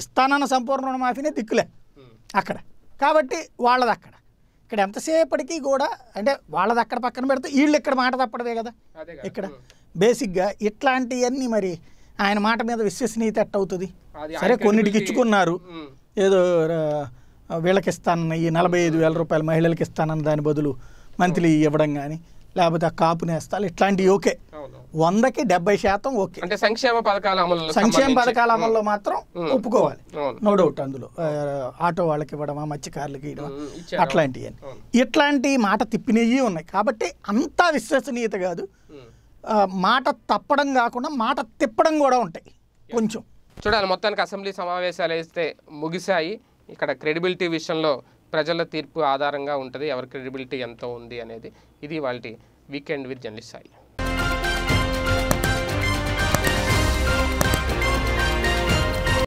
ఇస్తానన్న సంపూర్ణ రుణమాఫీనే దిక్కులే అక్కడ కాబట్టి వాళ్ళది అక్కడ ఇక్కడ ఎంతసేపటికి కూడా అంటే వాళ్ళది అక్కడ పక్కన పెడితే వీళ్ళు ఇక్కడ మాట తప్పడదే కదా ఇక్కడ బేసిక్గా ఇట్లాంటివన్నీ మరి ఆయన మాట మీద విశ్వసనీయత ఎట్టవుతుంది సరే కొన్నిటికి ఇచ్చుకున్నారు ఏదో వీళ్ళకి ఇస్తానన్న ఈ నలభై ఐదు వేల రూపాయలు మహిళలకు ఇస్తానన్న దాని బదులు మంత్లీ ఇవ్వడం కానీ లేకపోతే ఆ కాపు నేస్తాలు ఇట్లాంటివి ఓకే వందకి డెబ్బై శాతం ఓకే అంటే సంక్షేమ పథకాల అమలు సంక్షేమ పథకాల అమల్లో మాత్రం ఒప్పుకోవాలి నో డౌట్ అందులో ఆటో వాళ్ళకి ఇవ్వడమా మత్స్యకారులకి ఇవ్వడమా అట్లాంటివి ఇట్లాంటి మాట తిప్పినవి ఉన్నాయి కాబట్టి అంతా విశ్వసనీయత కాదు మాట తప్పడం కాకుండా మాట తిప్పడం కూడా ఉంటాయి కొంచెం చూడాలి మొత్తానికి అసెంబ్లీ సమావేశాలు వేస్తే ముగిశాయి ఇక్కడ క్రెడిబిలిటీ విషయంలో ప్రజల తీర్పు ఆధారంగా ఉంటుంది ఎవరి క్రెడిబిలిటీ ఎంత ఉంది అనేది ఇది వాళ్ళ వీకెండ్ విత్ జర్నలిస్ట్ సాయి